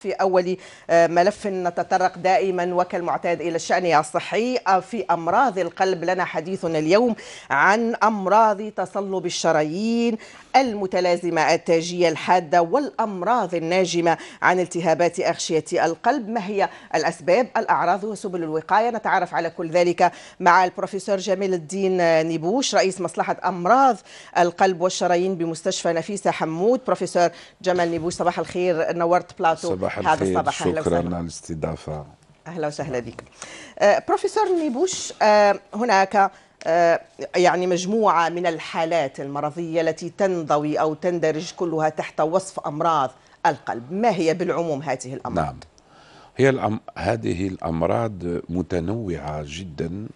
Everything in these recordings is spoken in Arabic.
في أول آه، ملف نتطرق دائما وكالمعتاد إلى الشأن الصحي آه، في أمراض القلب لنا حديثنا اليوم عن أمراض تصلب الشرايين المتلازمة التاجية الحادة والأمراض الناجمة عن التهابات أغشية القلب ما هي الأسباب الأعراض وسبل الوقاية نتعرف على كل ذلك مع البروفيسور جميل الدين آه، نيبوش رئيس مصلحة أمراض القلب والشرايين بمستشفى نفيسة حمود بروفيسور جمال نيبوش صباح الخير نورت بلاتو صباح صباح الخير هذا الصباح شكرا على الاستضافه اهلا وسهلا بك آه، بروفيسور نيبوش آه، هناك آه، يعني مجموعه من الحالات المرضيه التي تنضوي او تندرج كلها تحت وصف امراض القلب ما هي بالعموم هذه الامراض نعم هي الأم... هذه الامراض متنوعه جدا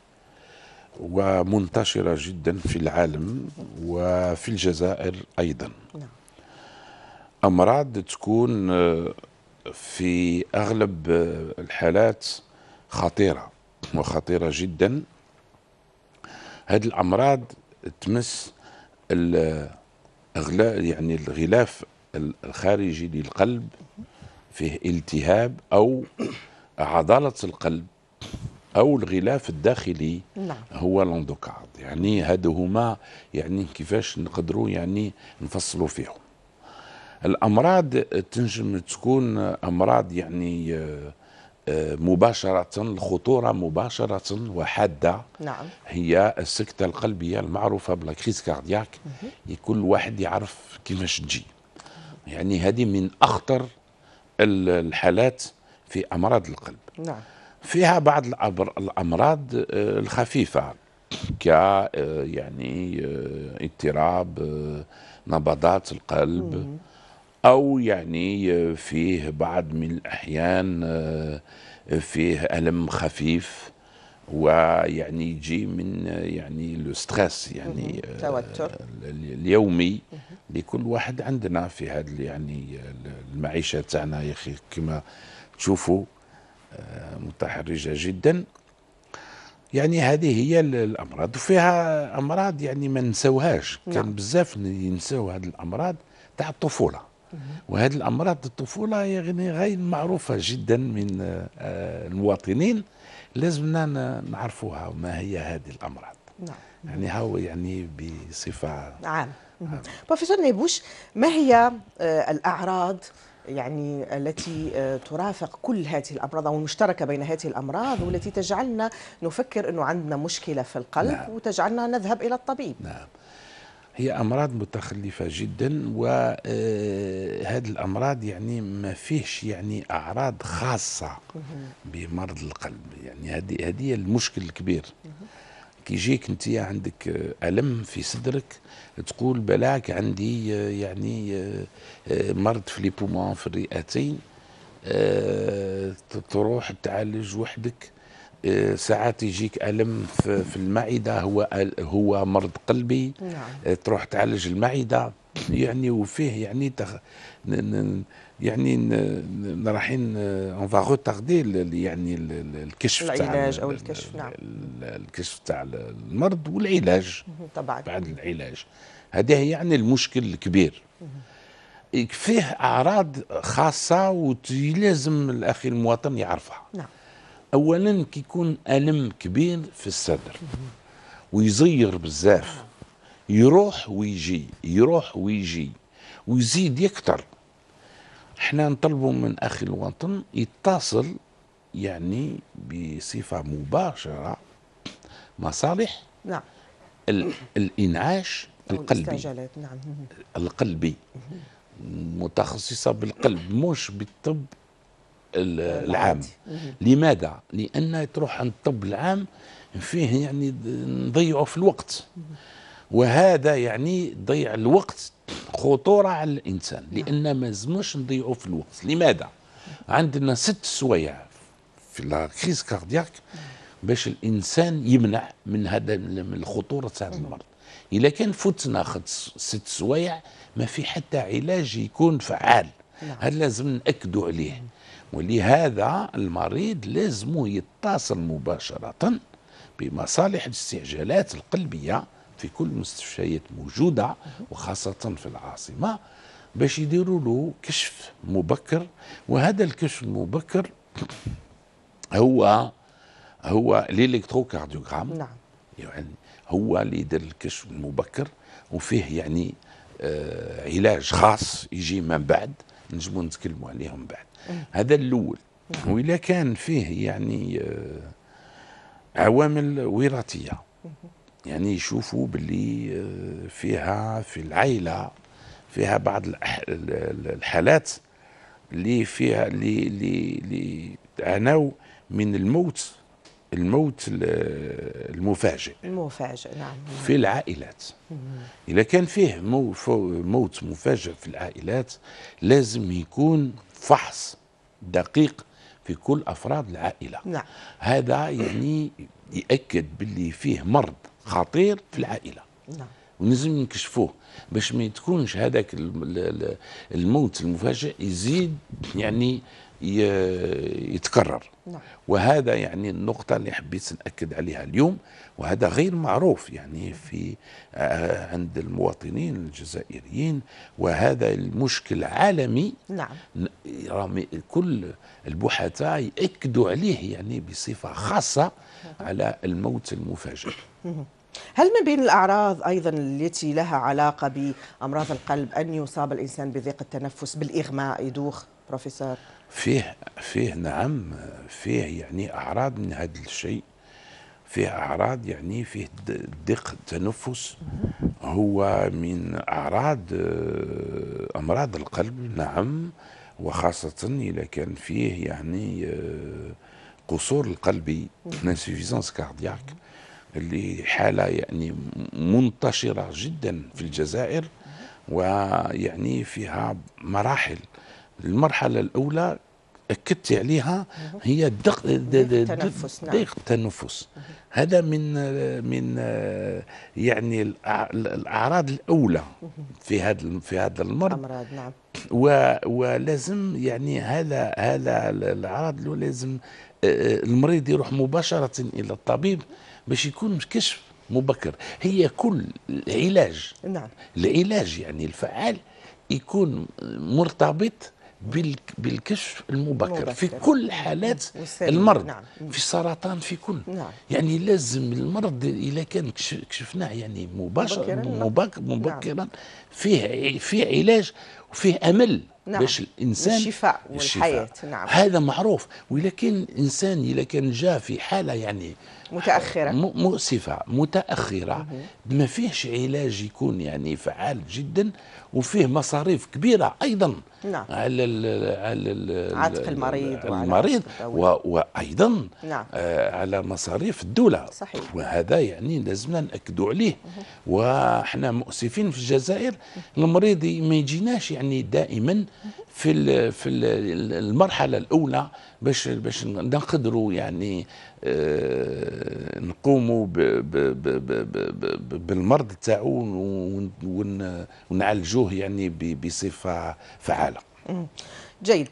ومنتشره جدا في العالم وفي الجزائر ايضا نعم. امراض تكون في اغلب الحالات خطيره وخطيره جدا هذه الامراض تمس الغلاف يعني الغلاف الخارجي للقلب فيه التهاب او عضله القلب او الغلاف الداخلي نعم. هو لوندوكارد يعني هادو هما يعني كيفاش نقدروا يعني نفصلوا فيهم الامراض تنجم تكون امراض يعني آه، آه، مباشرة الخطورة مباشرة وحادة نعم. هي السكتة القلبية المعروفة بلا كريز كاردياك يعني كل واحد يعرف كيفاش تجي يعني هذه من أخطر الحالات في أمراض القلب نعم. فيها بعض الأمراض آه، الخفيفة ك يعني اضطراب نبضات القلب مم. او يعني آه، فيه بعض من الاحيان آه، فيه الم خفيف ويعني يجي من آه، يعني لو ستريس يعني التوتر اليومي لكل واحد عندنا في هذا يعني المعيشه تاعنا يا اخي كما تشوفوا متحرجه جدا يعني هذه هي الامراض وفيها امراض يعني ما نساوهاش كان نعم. بزاف ينساو هذه الامراض تاع الطفوله وهذه الأمراض الطفولة يعني غير معروفة جدا من آه، المواطنين لازمنا نعرفوها ما هي هذه الأمراض نعم. يعني هو يعني بصفة عام بروفيسور نيبوش ما هي آه، الأعراض يعني التي آه، ترافق كل هذه الامراض او المشتركه بين هذه الامراض والتي تجعلنا نفكر انه عندنا مشكله في القلب نعم. وتجعلنا نذهب الى الطبيب نعم هي امراض متخلفه جدا وهذه آه، الامراض يعني ما فيهش يعني اعراض خاصه بمرض القلب يعني هذه هذه المشكل الكبير كي يجيك انت عندك الم في صدرك تقول بلاك عندي آه، يعني آه، مرض في لي في الرئتين تروح تعالج وحدك ساعات يجيك الم في المعده هو هو مرض قلبي نعم. آه، تروح تعالج المعده يعني وفيه يعني تخ... يعني رايحين اون فا روتاردي يعني الكشف العلاج او الكشف نعم الكشف تاع المرض والعلاج طبعا بعد العلاج هذا يعني المشكل الكبير فيه اعراض خاصه ولازم الاخي المواطن يعرفها نعم اولا كيكون الم كبير في الصدر ويزير بزاف يروح ويجي يروح ويجي ويزيد يكتر احنا نطلبوا من اخي الوطن يتصل يعني بصفه مباشره مصالح نعم الانعاش القلبي نعم القلبي متخصصه بالقلب مش بالطب آه، العام لماذا لان تروح عند الطب العام فيه يعني نضيعه في الوقت وهذا يعني ضيع الوقت خطوره على الانسان نعم. لان ما لازمش نضيعه في الوقت لماذا عندنا ست سوايع في لا كريز كاردياك باش الانسان يمنع من هذا من الخطوره تاع المرض اذا كان فتنا خد ست سوايع ما في حتى علاج يكون فعال نعم. هذا لازم ناكدوا عليه ولهذا المريض لازم يتصل مباشرة بمصالح الاستعجالات القلبية في كل المستشفيات موجودة وخاصة في العاصمة باش يديروا له كشف مبكر وهذا الكشف المبكر هو هو الالكتروكارديوغرام نعم يعني هو اللي يدير الكشف المبكر وفيه يعني آه علاج خاص يجي من بعد نجمو نتكلموا عليهم بعد هذا الاول نعم. والا كان فيه يعني آه، عوامل وراثيه يعني يشوفوا باللي آه، فيها في العائله فيها بعض الحالات اللي فيها اللي اللي اللي تعانوا من الموت الموت المفاجئ المفاجئ نعم في العائلات إذا كان فيه موت مفاجئ في العائلات لازم يكون فحص دقيق في كل أفراد العائلة نعم. هذا يعني يأكد باللي فيه مرض خطير في العائلة نعم. ولازم ينكشفوه باش ما تكونش هذاك الموت المفاجئ يزيد يعني يتكرر نعم. وهذا يعني النقطة اللي حبيت نأكد عليها اليوم وهذا غير معروف يعني في آه، عند المواطنين الجزائريين وهذا المشكل عالمي نعم كل البحثاء يأكدوا عليه يعني بصفة خاصة على الموت المفاجئ هل من بين الأعراض أيضا التي لها علاقة بأمراض القلب أن يصاب الإنسان بضيق التنفس بالإغماء يدوخ بروفيسور فيه فيه نعم فيه يعني اعراض من هذا الشيء فيه اعراض يعني فيه ضيق تنفس هو من اعراض آه، امراض القلب نعم وخاصه اذا كان فيه يعني آه، قصور القلبي انسفيزونس كاردياك اللي حاله يعني منتشره جدا في الجزائر ويعني فيها مراحل المرحله الاولى اكدت عليها هي الضغط التنفس نعم. التنفس هذا من من يعني الاعراض الاولى في هذا في هذا المرض امراض نعم ولازم يعني هذا هذا الاعراض لازم آه، آه، المريض يروح مباشره الى الطبيب باش يكون كشف مبكر هي كل العلاج نعم العلاج يعني الفعال يكون مرتبط بالكشف المبكر في كل حالات المرض نعم. في السرطان في كل نعم. يعني لازم المرض إذا كان كشفناه يعني مباشرة مبكرا, مبكرا نعم. نعم. فيه فيه علاج وفيه أمل نعم. باش الانسان الشفاء والحياه نعم هذا معروف ولكن الانسان اذا كان جاء في حاله يعني متاخره مؤسفه متاخره ما فيهش علاج يكون يعني فعال جدا وفيه مصاريف كبيره ايضا نعم. على الـ على الـ عاتق المريض المريض وايضا نعم. آه، على مصاريف الدوله صحيح. وهذا يعني لازمنا ناكدوا عليه وحنا مؤسفين في الجزائر المريض ما يجيناش يعني دائما في في المرحله الاولى باش باش نقدروا يعني آه نقوموا بالمرض تاعو ونعالجوه يعني بصفه فعاله. جيد.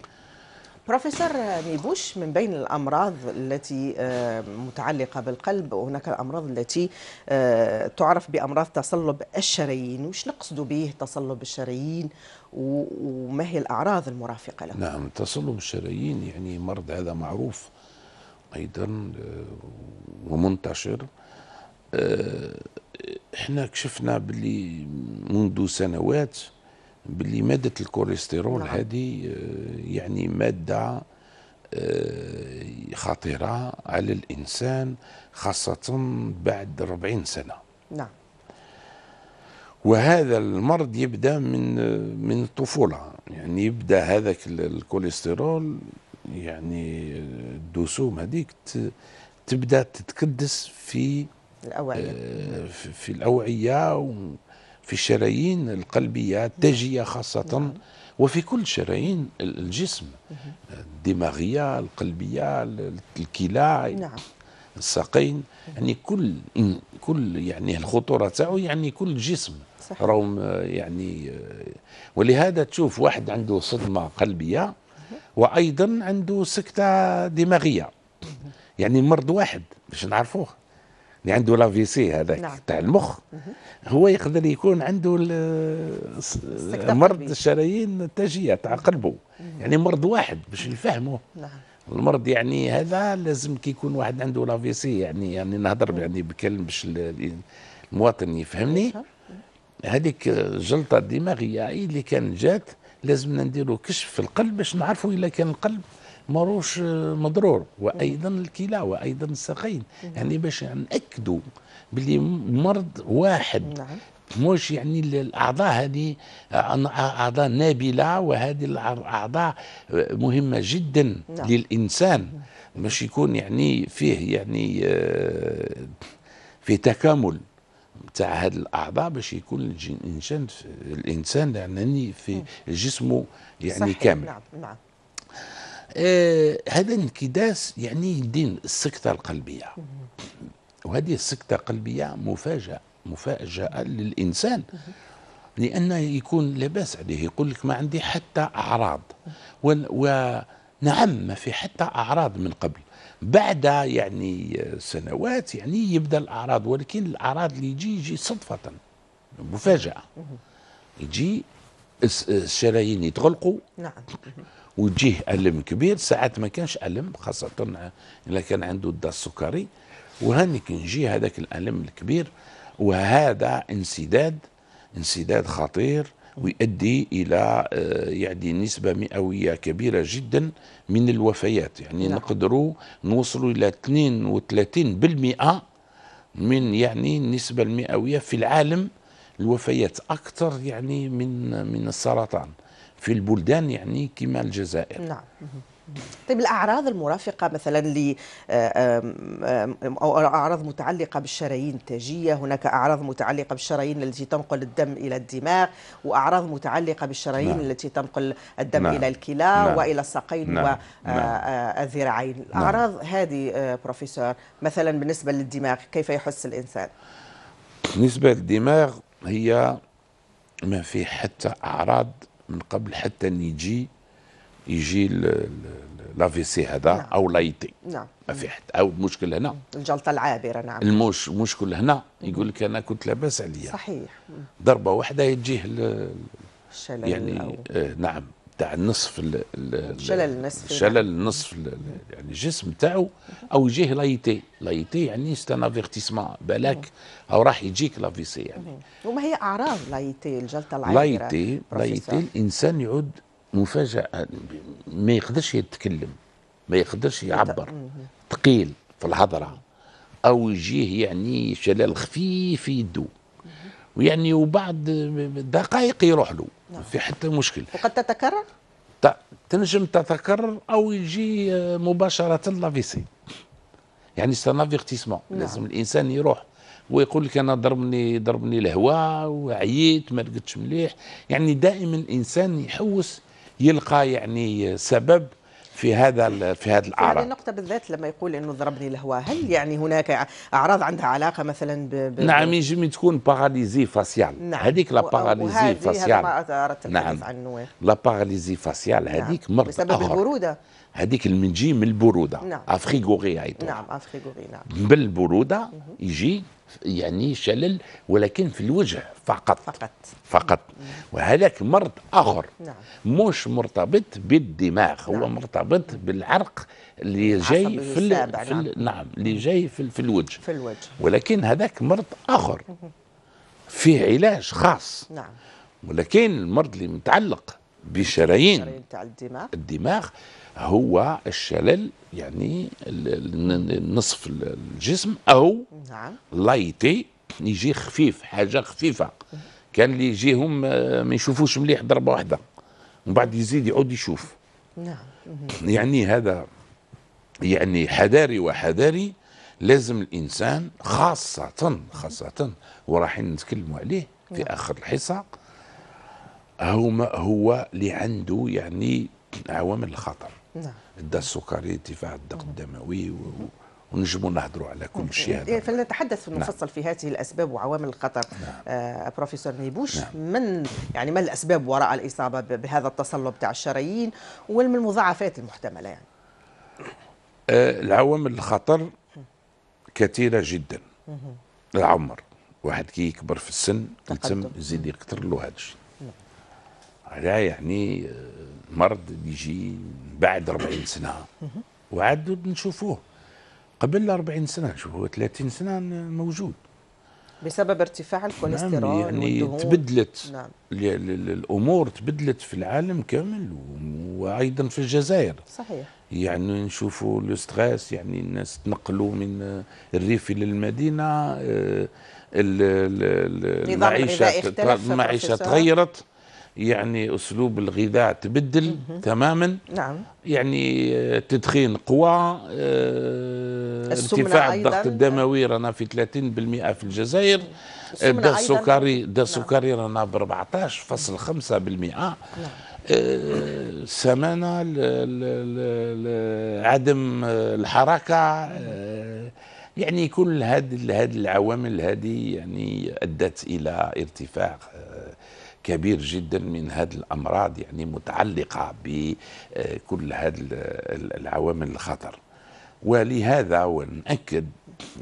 بروفيسور ميبوش من بين الأمراض التي آه، متعلقة بالقلب وهناك الأمراض التي آه، تعرف بأمراض تصلب الشرايين وش نقصد به تصلب الشرايين وما هي الأعراض المرافقة له نعم تصلب الشرايين يعني مرض هذا معروف أيضا آه، ومنتشر احنا كشفنا باللي منذ سنوات باللي مادة الكوليسترول نعم. هذه آه، يعني مادة آه، خطيرة على الإنسان خاصة بعد 40 سنة نعم وهذا المرض يبدا من من الطفوله يعني يبدا هذاك الكوليسترول يعني الدسوم هذيك تبدا تتكدس في الاوعيه آه، في الاوعيه في الشرايين القلبية التاجية خاصة نعم. وفي كل شرايين الجسم الدماغية القلبية الكلى نعم. الساقين يعني كل كل يعني الخطوره تاعو يعني كل جسم رغم آه، يعني آه، ولهذا تشوف واحد عنده صدمه قلبيه وايضا عنده سكته دماغيه يعني مرض واحد باش نعرفوه اللي عنده لافي سي هذاك نعم. تاع المخ هو يقدر يكون عنده مرض الشرايين التاجيه تاع قلبه يعني مرض واحد باش نفهمه نعم. المرض يعني هذا لازم كي يكون واحد عنده لافي سي يعني يعني نهضر يعني بكلم باش المواطن يفهمني هذيك الجلطه الدماغيه اللي كان جات لازمنا نديروا كشف في القلب باش نعرفوا اذا كان القلب ماروش آه، مضرور وايضا الكلى وايضا الساقين يعني باش ناكدوا بلي مرض واحد نعم. مش يعني الاعضاء هذه آه، آه، اعضاء نابله وهذه الاعضاء مهمه جدا نعم. للانسان باش يكون يعني فيه يعني في تكامل تاع هذه الاعضاء باش يكون الانسان الانسان يعني في جسمه يعني صحيح. كامل نعم نعم آه هذا الانكداس يعني يدين السكتة القلبية وهذه السكتة القلبية مفاجأة مفاجأة للإنسان لأنه يكون لباس عليه يقول لك ما عندي حتى أعراض ونعم ما في حتى أعراض من قبل بعد يعني سنوات يعني يبدا الاعراض ولكن الاعراض اللي يجي يجي صدفه مفاجاه يجي الشرايين يتغلقوا نعم وتجيه ألم كبير ساعات ما كانش ألم خاصة إذا كان عنده الدا السكري وهني كي يجيه هذاك الألم الكبير وهذا انسداد انسداد خطير ويؤدي الى آه، يعني نسبه مئويه كبيره جدا من الوفيات يعني نعم. نقدروا نوصلوا الى 32% من يعني النسبه المئويه في العالم الوفيات اكثر يعني من من السرطان في البلدان يعني كما الجزائر نعم طيب الاعراض المرافقه مثلا ل او اعراض متعلقه بالشرايين التاجيه هناك اعراض متعلقه بالشرايين التي تنقل الدم الى الدماغ واعراض متعلقه بالشرايين نعم. التي تنقل الدم نعم. الى الكلى نعم. والى الساقين نعم. والذراعين آه، نعم. آه، نعم. الاعراض نعم. هذه آه، بروفيسور مثلا بالنسبه للدماغ كيف يحس الانسان بالنسبه للدماغ هي ما في حتى اعراض من قبل حتى نيجي يجي لا في سي هذا نعم. او لايتي نعم ما في حتى او المشكل هنا نعم. الجلطه العابره نعم المش مشكل هنا يقول لك انا كنت لاباس عليا صحيح ضربه واحده يجيه يعني أو... آه نعم تاع النصف شلل النصف شلل النصف يعني الجسم تاعو او يجيه لايتي لايتي يعني ستان افيرتيسمون بالك او راح يجيك لافيسي يعني وما هي اعراض لايتي الجلطه العابره لايتي لايتي الانسان يعود مفاجاه ما يقدرش يتكلم ما يقدرش يعبر ثقيل في الهضره او يجيه يعني شلل خفيف في يده ويعني وبعد دقائق يروح له نعم. في حتى مشكل وقد تتكرر تنجم تتكرر او يجي آه، مباشره لافيسي يعني سان افيرتيسمون نعم. لازم الانسان يروح ويقول لك انا ضربني ضربني الهواء وعييت ما رقدتش مليح يعني دائما الانسان يحوس يلقى يعني آه، سبب في هذا في هذا الاعراض هذه النقطه بالذات لما يقول انه ضربني الهواء هل يعني هناك اعراض عندها علاقه مثلا ب... ب... نعم يجب تكون باراليزي فاسيال نعم. هذيك لا باراليزي فاسيال هذا ما اردت نعم. عنه لا باراليزي فاسيال نعم. هذيك نعم. مرض بسبب أهر. البروده هذيك اللي من تجي من البروده نعم افريغوري نعم افريغوري نعم بالبروده يجي يعني شلل ولكن في الوجه فقط فقط فقط وهذاك مرض اخر نعم. مش مرتبط بالدماغ نعم. هو مرتبط بالعرق اللي جاي في, ال نعم. في ال نعم اللي جاي في, في الوجه في الوجه ولكن هذاك مرض اخر فيه علاج خاص نعم ولكن المرض اللي متعلق بشرايين الدماغ الدماغ هو الشلل يعني نصف الجسم او نعم لايتي يجي خفيف حاجه خفيفه كان اللي يجيهم آه، ما يشوفوش مليح ضربه واحده ومن بعد يزيد يعود يشوف نعم يعني هذا يعني حذاري وحذاري لازم الانسان خاصه خاصه وراح نتكلموا عليه في نعم. اخر الحصه ما هو اللي عنده يعني عوامل الخطر نعم الدا السكري ارتفاع الضغط الدموي ونجموا نهضروا على كل شيء هذا إيه، فلنتحدث ونفصل نعم. في هذه الاسباب وعوامل الخطر نعم. آه بروفيسور نيبوش نعم. من يعني ما الاسباب وراء الاصابه بهذا التصلب تاع الشرايين ومن المضاعفات المحتمله يعني آه العوامل الخطر كثيره جدا العمر واحد كي يكبر في السن يتم يزيد يكثر له هذا الشيء هذا يعني آه، مرض بيجي بعد 40 سنه وعاد نشوفوه قبل 40 سنه نشوفوه 30 سنه موجود بسبب ارتفاع الكوليسترول نعم يعني والدهون. تبدلت نعم. الامور تبدلت في العالم كامل وايضا في الجزائر صحيح يعني نشوفوا لو يعني الناس تنقلوا من الريف الى المدينه آه، المعيشه المعيشه تغيرت يعني اسلوب الغذاء تبدل تماما نعم يعني آه، تدخين قوى آه، ارتفاع الضغط الدموي رانا في 30% في الجزائر الدم السكري الدم نعم. السكري رانا ب 14.5% نعم. سمانه عدم آه، الحركه يعني كل هذه العوامل هذه يعني ادت الى ارتفاع كبير جدا من هذه الأمراض يعني متعلقة بكل هذه العوامل الخطر ولهذا ونأكد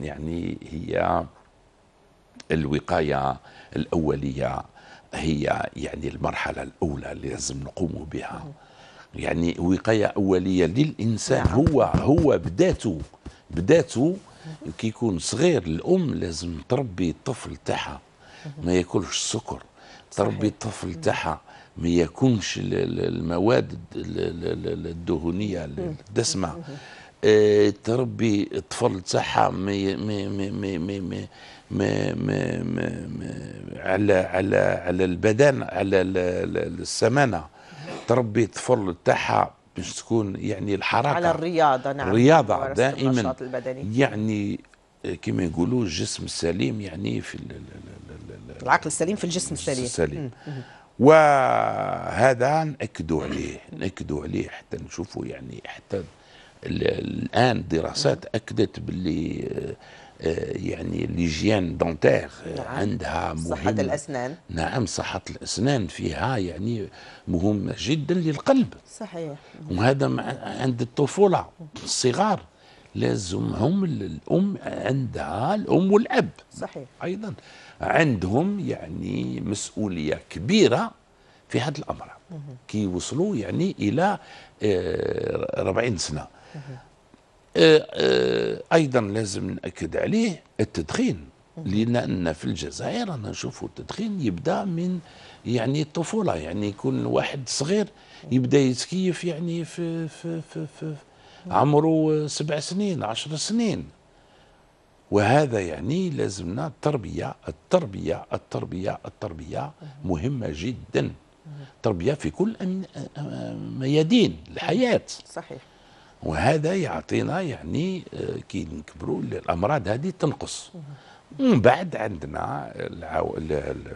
يعني هي الوقاية الأولية هي يعني المرحلة الأولى اللي لازم نقوم بها يعني وقاية أولية للإنسان نعم. هو هو بداته بداته كي يكون صغير الأم لازم تربي الطفل تاعها ما ياكلش السكر تربي الطفل تاعها ما يكونش المواد الدهنية الدسمة تربي الطفل تاعها على على على البدن على السمانة تربي الطفل تاعها باش تكون يعني الحركة على الرياضة نعم الرياضة دائما يعني كما يقولوا الجسم السليم يعني في العقل السليم في الجسم السليم السليم وهذا ناكدوا عليه ناكدوا عليه حتى نشوفوا يعني حتى الان دراسات اكدت باللي آه، يعني ليجيان دونتير نعم. عندها مهمة صحة الأسنان نعم صحة الأسنان فيها يعني مهمة جدا للقلب صحيح وهذا عند الطفولة الصغار لازم هم الأم عندها الأم والأب صحيح أيضا عندهم يعني مسؤوليه كبيره في هذا الامر كي وصلوا يعني الى 40 آه، سنه آه، آه، ايضا لازم ناكد عليه التدخين لان في الجزائر انا نشوفوا التدخين يبدا من يعني الطفوله يعني يكون واحد صغير يبدا يتكيف يعني في في في, في عمره سبع سنين عشر سنين وهذا يعني لازمنا التربية التربية التربية التربية مهمة جدا التربية في كل ميادين الحياة صحيح وهذا يعطينا يعني آه، كي نكبروا الأمراض هذه تنقص ومن بعد عندنا العو... ال... ال...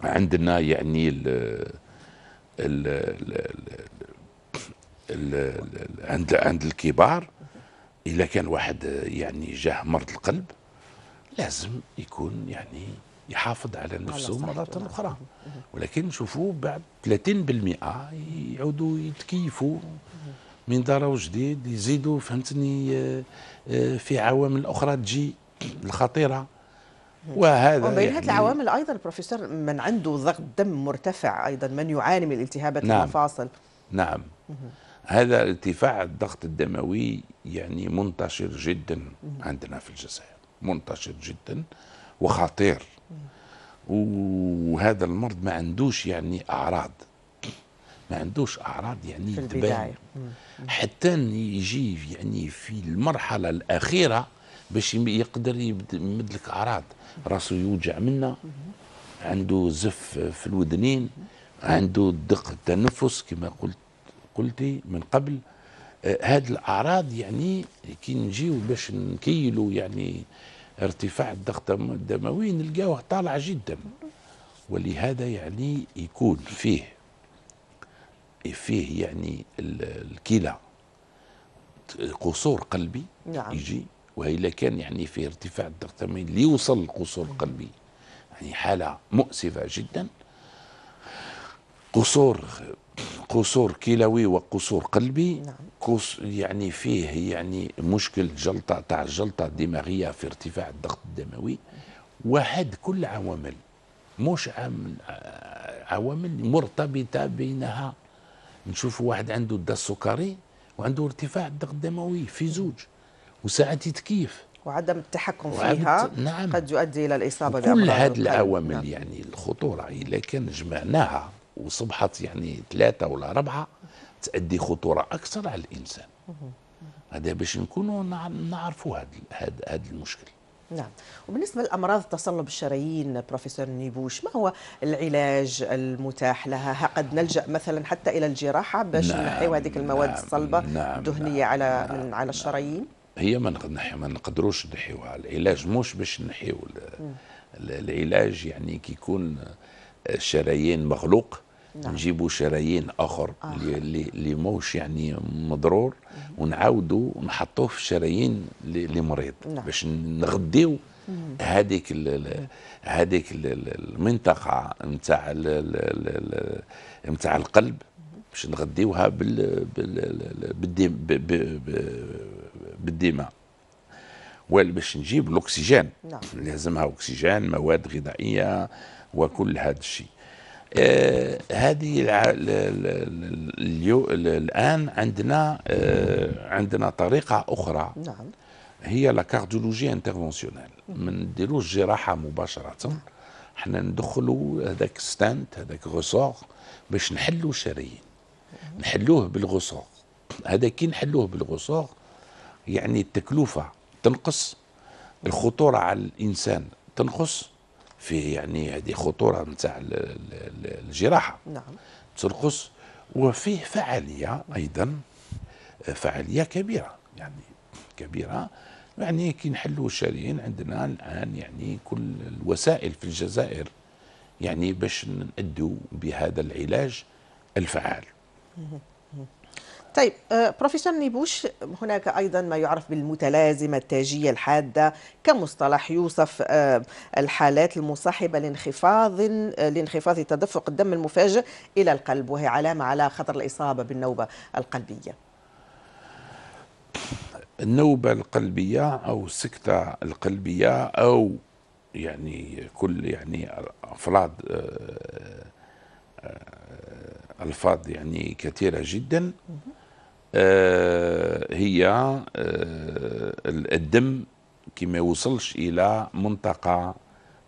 عندنا يعني ال... ال... ال... ال... ال... عند عند الكبار اذا كان واحد يعني جاه مرض القلب لازم يكون يعني يحافظ على نفسه مرة اخرى ولكن نشوفوا بعد 30% يعودوا يتكيفوا من دارة جديد يزيدوا فهمتني آه، آه، في عوامل اخرى تجي الخطيره وهذا وبين يعني هذه العوامل ايضا البروفيسور من عنده ضغط دم مرتفع ايضا من يعاني من التهابات نعم المفاصل نعم هذا ارتفاع الضغط الدموي يعني منتشر جدا عندنا في الجزائر منتشر جدا وخطير وهذا المرض ما عندوش يعني اعراض ما عندوش اعراض يعني في البداية حتى يجي يعني في المرحله الاخيره باش يقدر يمد لك اعراض راسه يوجع منا عنده زف في الودنين عنده دق التنفس كما قلت قلت من قبل هاد آه، الاعراض يعني كي نجيو باش نكيلوا يعني ارتفاع الضغط الدموي نلقاوه طالع جدا ولهذا يعني يكون فيه فيه يعني الكلى قصور قلبي نعم. يجي والا كان يعني فيه ارتفاع الضغط الدموي ليوصل القصور القلبي يعني حاله مؤسفه جدا قصور قصور كلوي وقصور قلبي نعم. قص يعني فيه يعني مشكل جلطة تاع الجلطة الدماغية في ارتفاع الضغط الدموي وهاد كل عوامل مش عوامل مرتبطة بينها نشوف واحد عنده الدا السكري وعنده ارتفاع الضغط الدموي في زوج وساعات يتكيف وعدم التحكم فيها نعم. قد يؤدي إلى الإصابة كل هذه العوامل نعم. يعني الخطورة إذا كان جمعناها وصبحت يعني ثلاثة ولا أربعة تأدي خطورة أكثر على الإنسان هذا باش نكونوا نعرفوا هذا هذا المشكل نعم وبالنسبة لأمراض تصلب الشرايين بروفيسور نيبوش ما هو العلاج المتاح لها ها قد نلجأ مثلا حتى إلى الجراحة باش نعم نحيوا هذيك المواد نعم الصلبة نعم, نعم، الدهنية نعم على نعم من نعم. على الشرايين هي ما ما نقدروش نحيوها العلاج مش باش نحيو العلاج يعني كي يكون الشرايين مغلوق نعم. نجيبوا شرايين اخر آه. اللي موش يعني مضرور ونعاودوا نحطوه في شرايين اللي مريض نعم. باش نغذيو هذيك هذيك المنطقه نتاع نتاع القلب باش نغذيوها بال بالدم بالدماء باش نجيب الاكسجين نعم. لازمها اكسجين مواد غذائيه وكل هذا الشيء آه، هذه الان عندنا آه، عندنا طريقه اخرى نعم هي لا كارديولوجي انترفونسيونيل ما نديروش جراحه مباشره نعم. حنا ندخلوا هذاك ستانت هذاك غصاغ باش نحلوا الشرايين نحلوه بالغصاغ هذا كي نحلوه بالغصاغ يعني التكلفه تنقص الخطوره على الانسان تنقص في يعني هذه خطوره نتاع الجراحه نعم ترقص وفيه فعاليه ايضا فعاليه كبيره يعني كبيره يعني كي نحلوا الشاريين عندنا الان يعني كل الوسائل في الجزائر يعني باش نأدوا بهذا العلاج الفعال طيب آه، بروفيسور نيبوش هناك ايضا ما يعرف بالمتلازمه التاجيه الحاده كمصطلح يوصف آه، الحالات المصاحبه لانخفاض آه، لانخفاض تدفق الدم المفاجئ الى القلب وهي علامه على خطر الاصابه بالنوبه القلبيه. النوبه القلبيه او السكته القلبيه او يعني كل يعني افراد الفاظ يعني كثيره جدا آه، هي آه، الدم كما يوصلش الى منطقه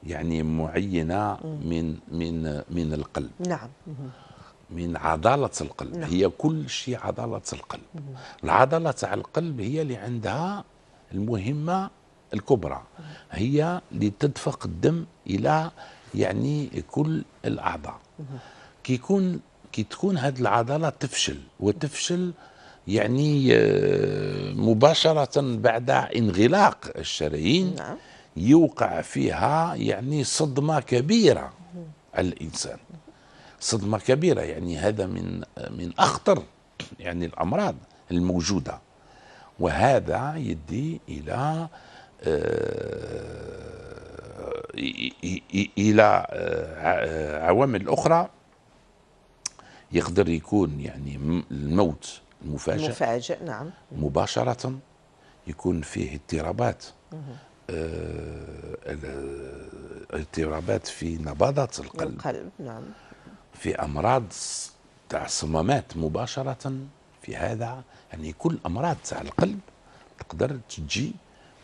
يعني معينه من من من القلب نعم من عضلة القلب نعم. هي كل شيء عضلة القلب مم. العضلة تاع القلب هي اللي عندها المهمة الكبرى مم. هي اللي تدفق الدم إلى يعني كل الأعضاء كي يكون كي تكون هذه العضلة تفشل وتفشل يعني آه، مباشرة بعد انغلاق الشرايين نعم. يوقع فيها يعني صدمة كبيرة على الإنسان صدمة كبيرة يعني هذا من من أخطر يعني الأمراض الموجودة وهذا يدي إلى آه، إلى آه، عوامل أخرى يقدر يكون يعني الموت مفاجئ مفاجئ نعم مباشرة يكون فيه اضطرابات آه، اضطرابات في نبضات القلب القلب نعم في أمراض تاع الصمامات مباشرة في هذا يعني كل أمراض تاع القلب تقدر تجي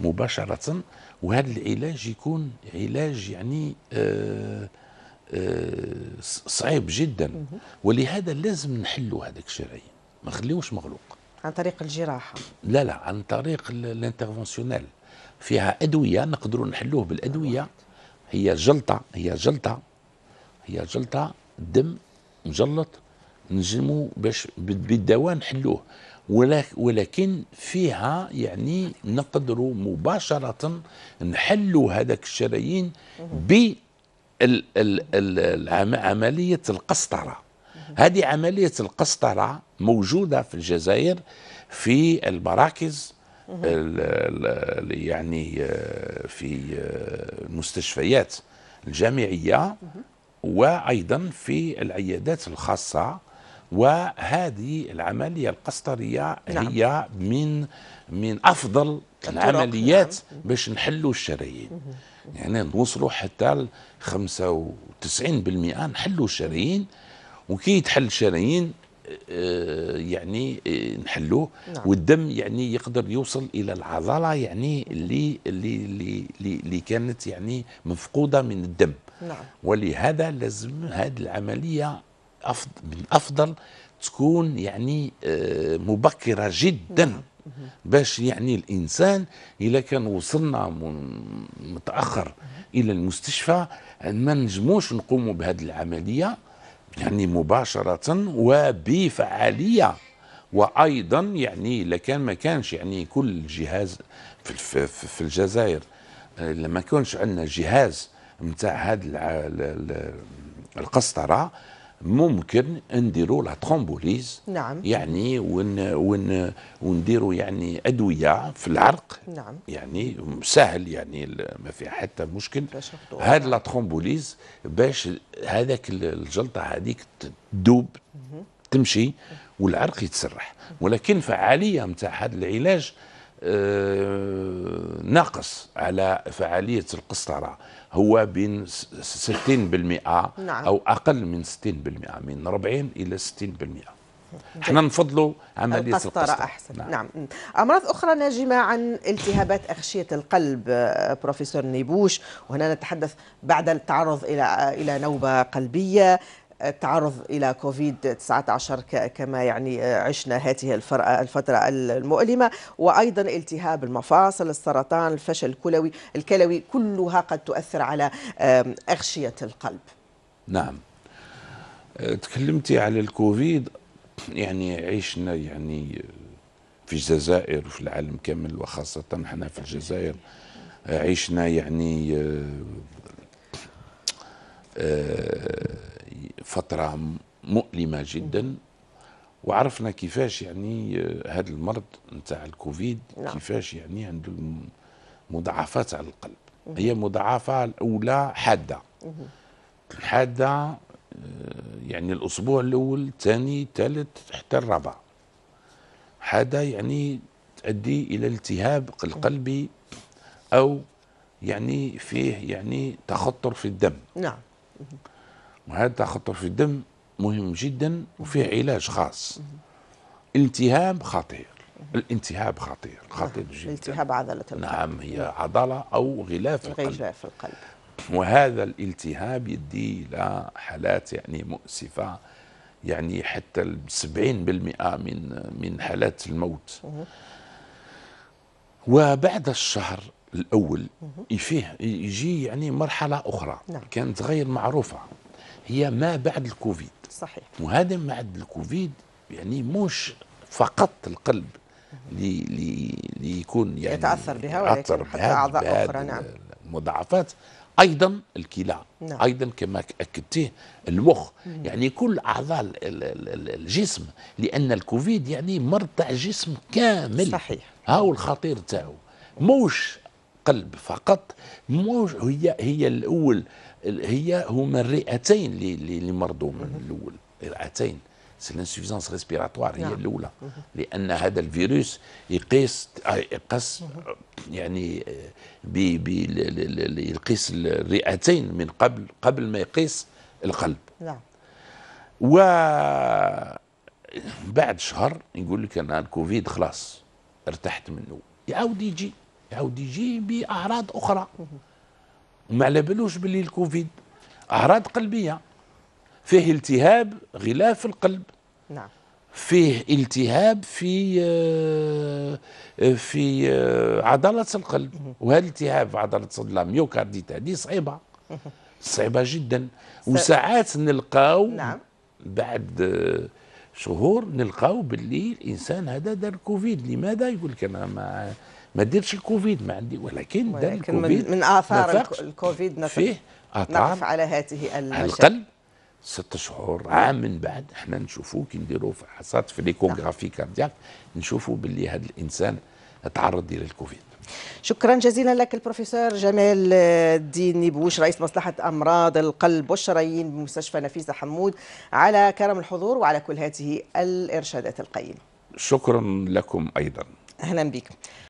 مباشرة وهذا العلاج يكون علاج يعني آآ آه، آآ آه، صعيب جدا ولهذا لازم نحلوا هذاك الشرعيه ما نخليهوش مغلوق عن طريق الجراحه لا لا عن طريق الانترفونسيونيل فيها ادويه نقدروا نحلوه بالادويه هي جلطه هي جلطه هي جلطه دم مجلط نجمو باش بالدواء نحلوه ولكن فيها يعني نقدروا مباشرة نحلوا هذاك الشرايين بعملية القسطرة هذه عملية القسطرة موجودة في الجزائر في المراكز يعني آه، في المستشفيات آه، الجامعية وأيضا في العيادات الخاصة وهذه العملية القسطرية نعم. هي من من أفضل العمليات نعم. باش نحلوا الشرايين يعني نوصلوا حتى 95% نحلوا الشرايين وكي يتحل الشرايين آه، يعني آه، نحلوه نعم. والدم يعني يقدر يوصل الى العضله يعني اللي اللي اللي, اللي كانت يعني مفقوده من الدم نعم. ولهذا لازم هذه العمليه أفضل من افضل تكون يعني آه، مبكره جدا نعم. باش يعني الانسان الا كان وصلنا متاخر الى المستشفى ما نجموش نقوموا بهذه العمليه يعني مباشرة وبفعالية وأيضا يعني لكان ما كانش يعني كل جهاز في, في الجزائر آه، لما كانش عندنا جهاز متاع هذا القسطرة ممكن نديروا لا ترومبوليز نعم يعني ون ون ونديروا يعني ادويه في العرق نعم يعني سهل يعني ما فيها حتى مشكل هاد لا ترومبوليز باش هذاك الجلطه هذيك تدوب تمشي والعرق يتسرح ولكن فعاليه نتاع هذا العلاج آه، ناقص على فعالية القسطرة هو بين 60% نعم. أو أقل من 60% من 40 إلى 60% احنا نفضلوا عمليه القسطره احسن نعم. نعم امراض اخرى ناجمه عن التهابات اغشيه القلب آه، بروفيسور نيبوش وهنا نتحدث بعد التعرض الى آه، الى نوبه قلبيه التعرض الى كوفيد 19 كما يعني آه، عشنا هذه الفتره المؤلمه وايضا التهاب المفاصل السرطان الفشل الكلوي الكلوي كلها قد تؤثر على اغشيه القلب نعم آه، تكلمتي على الكوفيد يعني عشنا يعني آه، في الجزائر وفي العالم كامل وخاصه احنا في الجزائر عشنا يعني آه فترة مؤلمة جدا وعرفنا كيفاش يعني هذا آه، المرض نتاع الكوفيد نعم. كيفاش يعني عنده مضاعفات على القلب هي مضاعفة الأولى حادة حادة الحادة يعني الأسبوع الأول الثاني الثالث حتى الرابع حادة يعني تؤدي إلى التهاب القلبي أو يعني فيه يعني تخطر في الدم نعم وهذا التخطر في الدم مهم جدا وفيه علاج خاص التهاب خطير الالتهاب خطير خطير جدا التهاب عضلة القلب نعم هي عضلة أو غلاف القلب غلاف القلب وهذا الالتهاب يدي إلى حالات يعني مؤسفة يعني حتى 70% من من حالات الموت وبعد الشهر الأول فيه يجي يعني مرحلة أخرى نعم. كانت غير معروفة هي ما بعد الكوفيد صحيح وهذا ما بعد الكوفيد يعني مش فقط القلب لي لي ليكون يعني يتاثر بها ولكن حتى اعضاء اخرى نعم المضاعفات ايضا الكلى نعم. ايضا كما اكدتيه المخ مم. يعني كل اعضاء الجسم لان الكوفيد يعني مرض تاع الجسم كامل صحيح هاو الخطير تاعو موش القلب فقط موج هي هي الاول هي هما الرئتين اللي مرضوا من الاول رئتين سي لانسوفيزونس ريسبيراتوار هي نعم. الاولى لان هذا الفيروس يقيس يقص يعني بي بي يقيس الرئتين من قبل قبل ما يقيس القلب نعم و بعد شهر يقول لك انا الكوفيد خلاص ارتحت منه يعاود يجي تعاود يجي باعراض اخرى وما على بالوش باللي الكوفيد اعراض قلبيه فيه التهاب غلاف القلب نعم فيه التهاب في آه، في آه، عضلة القلب وهذا التهاب في عضلة الميوكارديت هذه صعيبة صعيبة جدا وساعات نلقاو نعم. بعد آه، شهور نلقاو باللي الانسان هذا دار كوفيد لماذا يقول لك انا ما ما ديرش الكوفيد ما عندي ولكن ده الكوفيد من, من اثار الكوفيد نفق نقف على هذه المشاكل على ست شهور عام من بعد احنا نشوفوه كي نديروا فحصات في ليكوغرافي نعم. كاردياك نشوفوا باللي هذا الانسان تعرض الكوفيد شكرا جزيلا لك البروفيسور جمال الدين نبوش رئيس مصلحة أمراض القلب والشرايين بمستشفى نفيسة حمود على كرم الحضور وعلى كل هذه الإرشادات القيمة شكرا لكم أيضا أهلا بك